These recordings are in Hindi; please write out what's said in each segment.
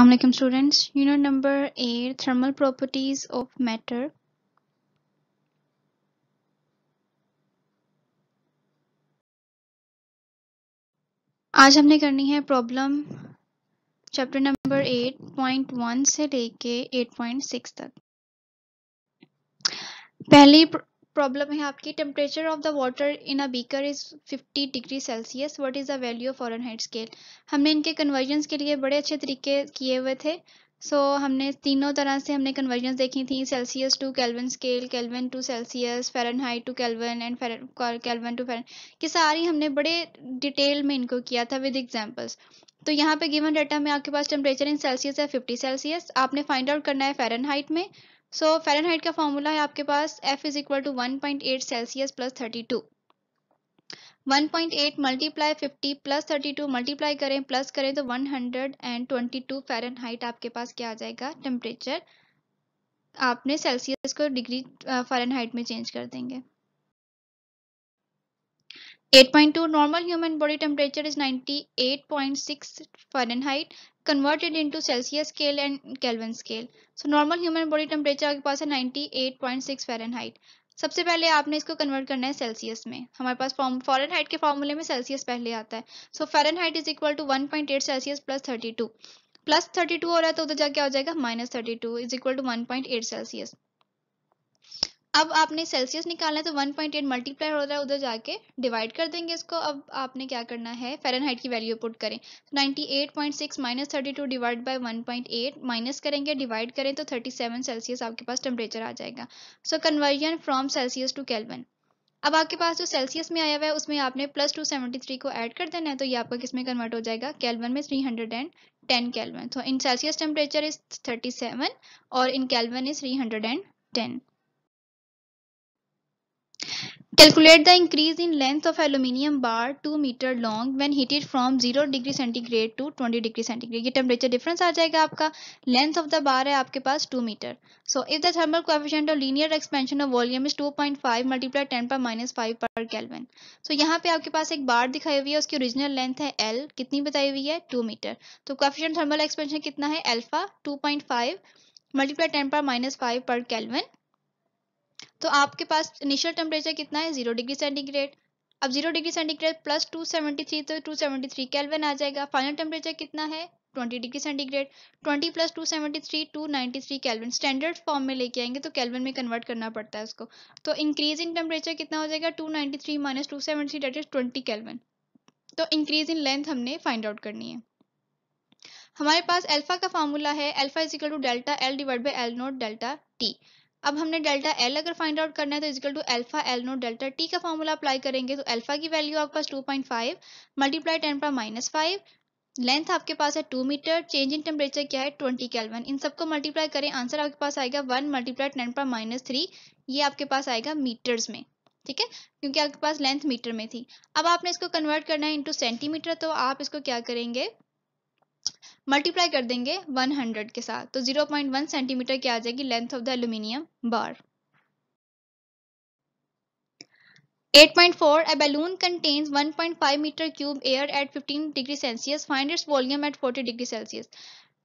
Assalamualaikum students, unit number 8 thermal properties of matter. आज हमने करनी है प्रॉब्लम चैप्टर नंबर 8.1 से लेके 8.6 तक पहली प्रॉब्लम है आपकी temperature of the water in a beaker is 50 degree Celsius what is the value of Fahrenheit scale हमने इनके कन्वर्जन के लिए बड़े अच्छे तरीके किए हुए थे सो so, हमने तीनों तरह से हमने कन्वर्जन देखी थी Celsius to Kelvin scale Kelvin to Celsius Fahrenheit to Kelvin and Kelvin to Fahrenheit ये सारी हमने बड़े डिटेल में इनको किया था विद एग्जांपल्स तो यहाँ पे गिवन डाटा में आपके पास टेम्परेचर इन सेल्सियस है 50 सेल्सियस आपने फाइंड आउट करना है फ़ारेनहाइट में सो फेरनहाइट का फॉर्मूला है आपके पास F is equal to one point eight Celsius plus thirty two one point eight multiply fifty plus thirty two multiply करें प्लस करें तो one hundred and twenty two Fahrenheit आपके पास क्या आ जाएगा टेम्परेचर आपने सेल्सियस को डिग्री फ़ारेनहाइट में चेंज कर देंगे 8.2 normal human body temperature is 98.6 Fahrenheit converted into Celsius scale and Kelvin scale. So normal human body temperature के पास है 98.6 Fahrenheit. सबसे पहले आपने इसको कन्वर्ट करना है सेल्सियस में हमारे पास फॉर्म फॉरन हाइट के फॉर्मूले में सेल्सियस पहले आता है so Fahrenheit is equal to 1.8 Celsius plus 32 plus 32 हो रहा है तो उधर जाके हो जाएगा minus thirty two is equal to one Celsius अब आपने सेल्सियस निकालना है तो 1.8 पॉइंट एट मल्टीप्लाई हो रहा है उधर जाके डिवाइड कर देंगे इसको अब आपने क्या करना है फेरनहाइट की वैल्यू पुट करें 98.6 minus thirty two divide by one minus करेंगे डिवाइड करें तो 37 सेल्सियस तो आपके पास टेम्परेचर आ जाएगा so conversion from Celsius to Kelvin अब आपके पास जो सेल्सियस में आया हुआ है उसमें आपने प्लस टू सेवेंटी थ्री को ऐड कर देना है तो ये आपका किस में कन्वर्ट हो जाएगा कैलवन में three hundred and ten Kelvin तो in Celsius temperature is thirty seven और in Kelvin is three hundred and ten Calculate the increase in length of aluminium bar 2 meter long when heated from 0 degree centigrade to 20 degree centigrade. ये temperature difference आ जाएगा आपका length of the bar है आपके पास 2 meter. So if the thermal coefficient of linear expansion of volume is 2.5 multiplied 10 per minus 5 per Kelvin. So यहाँ पे आपके पास एक bar दिखाई हुई है उसकी original length है L कितनी बताई हुई है 2 meter. तो coefficient thermal expansion कितना है अल्फा 2.5 मल्टीप्लाई टेन पर माइनस फाइव पर कैलविन तो आपके पास इनिशियल टेम्परेचर कितना है जीरो डिग्री सेंटीग्रेड अब zero degree centigrade plus two seventy three तो टू सेवेंटी थ्री कैलविन आ जाएगा फाइनल टेम्परेचर कितना है twenty degree centigrade twenty plus two seventy three two ninety three kelvin standard form में लेके आएंगे तो कैलविन में कन्वर्ट करना पड़ता है उसको तो इंक्रीज इन टेम्परेचर कितना हो जाएगा two ninety three minus two seventy three that is twenty kelvin तो इंक्रीज इन लेंथ हमने फाइंड आउट करनी है हमारे पास अल्फा का फॉर्मूला है alpha is equal to delta L divide by L naught delta T अब हमने डेल्टा एल अगर फाइंड आउट करना है तो is equal to alpha L naught delta T का फॉर्मूला अप्लाई करेंगे तो अल्फा की वैल्यू आपके पास two point five multiply ten पर माइनस फाइव लेंथ आपके पास है two metre change in temperature क्या है ट्वेंटी कैलवन इन सबको मल्टीप्लाई करें आंसर आपके पास आएगा वन मल्टीप्लाई टेन पर माइनस थ्री ये आपके पास आएगा मीटर्स में ठीक है क्योंकि आपके पास लेंथ मीटर में थी अब आपने इसको कन्वर्ट करना है इंटू सेंटीमीटर तो आप इसको क्या करेंगे मल्टीप्लाई कर देंगे 100 के साथ तो 0.1 सेंटीमीटर की आ जाएगी length of the aluminium bar 8.4 a balloon contains 1.5 metre cube air at 15 degree Celsius find its volume at 40 degree Celsius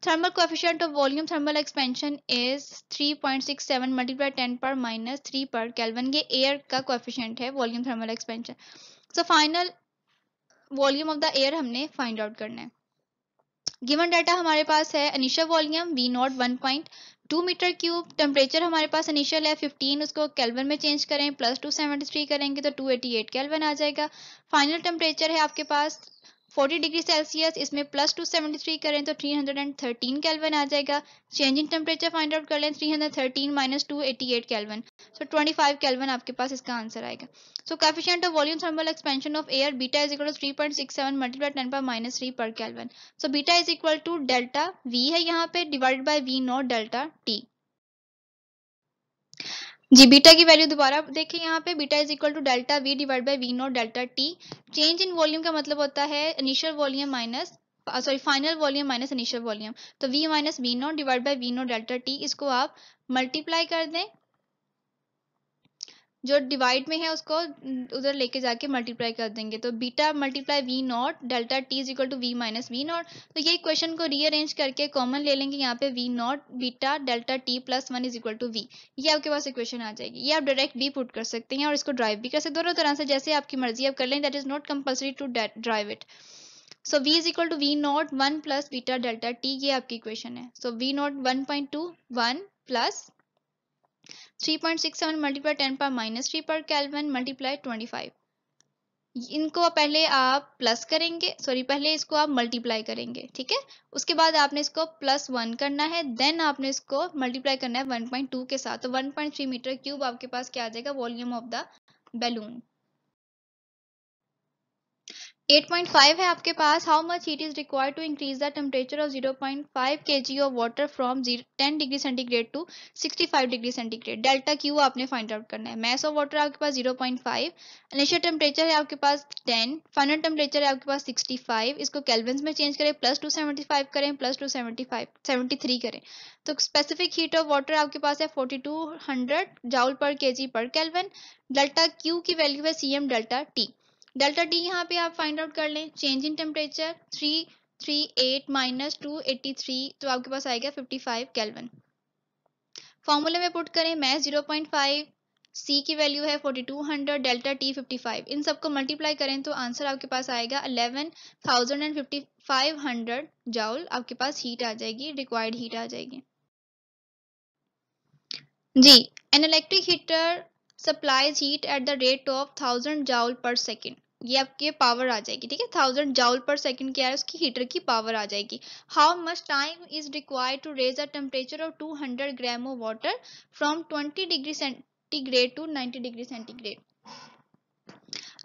thermal coefficient of volume thermal expansion is 3.67 multiply ten पर माइनस थ्री पर कैलवन ये एयर का कोफिशियंट है volume thermal expansion so final volume of the air हमने फाइंड आउट करना है गिवन डाटा हमारे पास है अनिशा volume we naught one point two metre cube temperature हमारे पास इनिशियल है फिफ्टीन उसको कैलवन में चेंज करें प्लस टू सेवेंटी थ्री करेंगे तो टू एटी एट कैलवन आ जाएगा फाइनल टेम्परेचर है आपके पास 40 डिग्री सेल्सियस इसमें प्लस टू सेवेंटी थ्री करें तो 313 केल्विन आ जाएगा change in temperature find out कर लें 313 minus two eighty eight kelvin so 25 kelvin आपके पास इसका आंसर आएगा so coefficient of volume thermal expansion of air beta is equal three point six seven multiply ten पर minus three per kelvin so beta is equal to delta V है यहाँ पे divided by V naught delta T जी बीटा की वैल्यू दोबारा देखें यहाँ पे beta is equal to delta V divide by V naught delta T change in volume का मतलब होता है initial volume minus sorry final volume minus initial volume तो V minus V naught divide by V naught delta T इसको आप मल्टीप्लाई कर दें जो डिवाइड में है उसको उधर लेके जाके मल्टीप्लाई कर देंगे तो beta multiply V naught delta T is equal to V minus V naught तो ये इक्वेशन को रीअरेंज करके कॉमन ले लेंगे यहाँ पे V naught beta delta T plus one is equal to V ये आपके पास इक्वेशन आ जाएगी ये आप डायरेक्ट भी पुट कर सकते हैं और इसको ड्राइव भी कर सकते दोनों तरह से जैसे आपकी मर्जी आप कर लें that is not compulsory to drive it so V is equal to V naught one plus beta delta T ये आपकी इक्वेशन है so V naught one point two one plus three point six seven multiply ten पर minus three per kelvin multiply twenty five इनको पहले आप प्लस करेंगे सॉरी पहले इसको आप मल्टीप्लाई करेंगे ठीक है उसके बाद आपने इसको प्लस वन करना है देन आपने इसको मल्टीप्लाई करना है 1.2 के साथ तो 1.3 मीटर क्यूब आपके पास क्या आ जाएगा वॉल्यूम ऑफ द बैलून 8.5 है आपके पास how much heat is required to increase the temperature of 0.5 point kg of water from 10 degree centigrade to 65 degree centigrade delta Q आपने फाइंड आउट करना है मैस ऑफ वाटर आपके पास 0.5 पॉइंट फाइव इनिशियल टेम्परेचर है आपके पास 10 फाइनल टेम्परेचर है आपके पास 65 इसको कैलविन में चेंज करें प्लस टू करें प्लस टू सेवेंटी करें तो स्पेसिफिक हीट ऑफ वाटर आपके पास है 4200 joule per kg per kelvin delta Q की वैल्यू है C M delta T delta T यहाँ पे आप फाइंड आउट कर लें change in temperature three three eight minus two eighty three तो आपके पास आएगा फिफ्टी फाइव कैलवन फॉर्मूले में पुट करें mass zero point five C की वैल्यू है forty two hundred delta T fifty five इन सबको मल्टीप्लाई करें तो आंसर आपके पास आएगा eleven thousand and fifty five hundred joule आपके पास हीट आ जाएगी रिक्वायर्ड हीट आ जाएगी जी an electric heater supplies heat at the rate of thousand joule per second ये आपके पावर आ जाएगी ठीक है थाउजेंड जाउल पर सेकंड क्या है उसकी हीटर की पावर आ जाएगी how much time is required to raise a temperature of 200 gram of water from 20 degree centigrade to 90 degree centigrade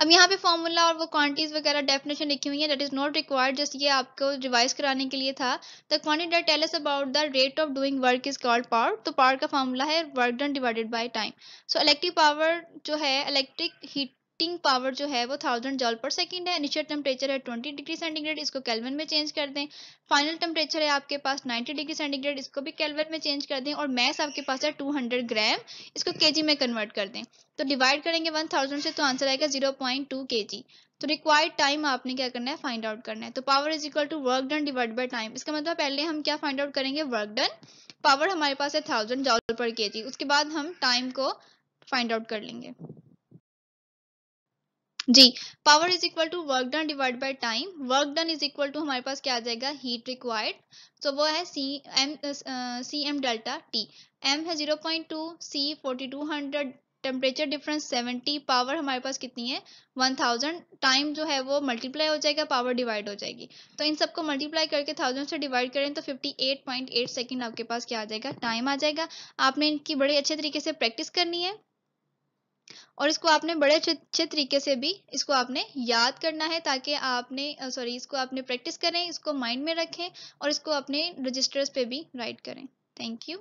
अब यहाँ पे फॉर्मूला और वो क्वांटिटीज वगैरह डेफिनेशन लिखी हुई है that is not required just ये आपको रिवाइज कराने के लिए था the quantity tell us about the rate of doing work is called power तो पावर का फॉर्मूला है work done divided by time so electric power जो है इलेक्ट्रिक हीट हीटिंग पावर जो है वो थाउजेंड जॉल पर सेकेंड है इनिशियल टेम्परेचर है ट्वेंटी डिग्री सेंटीग्रेड इसको कैलवन में चेंज कर दें फाइनल टेम्परेचर है आपके पास नाइन्टी डिग्री सेंटीग्रेड इसको भी कैलवन में चेंज कर दें और मैस आपके पास है टू हंड्रेड ग्राम इसको के में कन्वर्ट कर दें तो डिवाइड करेंगे वन थाउजेंड से तो आंसर आएगा जीरो पॉइंट टू के जी तो रिक्वायर्ड टाइम आपने क्या करना है फाइंड आउट करना है तो power is equal to work done divide by time इसका मतलब पहले हम क्या फाइंड आउट करेंगे वर्क डन पावर हमारे पास है थाउजेंड जॉल पर के जी उसके बाद हम टाइम को फाइंड आउट कर लेंगे जी power is equal to work done divide by time work done is equal to हमारे पास क्या आ जाएगा हीट रिक्वायर्ड तो वो है C M C M delta T M है zero point two C forty two hundred temperature difference seventy power हमारे पास कितनी है वन थाउजेंड टाइम जो है वो मल्टीप्लाई हो जाएगा पावर डिवाइड हो जाएगी तो इन सबको मल्टीप्लाई करके थाउजेंड से डिवाइड करें तो fifty eight point eight second आपके पास क्या आ जाएगा टाइम आ जाएगा आपने इनकी बड़े अच्छे तरीके से प्रैक्टिस करनी है और इसको आपने बड़े अच्छे तरीके से भी इसको आपने याद करना है ताकि आपने सॉरी इसको आपने प्रैक्टिस करें इसको माइंड में रखें और इसको अपने रजिस्टर्स पे भी राइट करें थैंक यू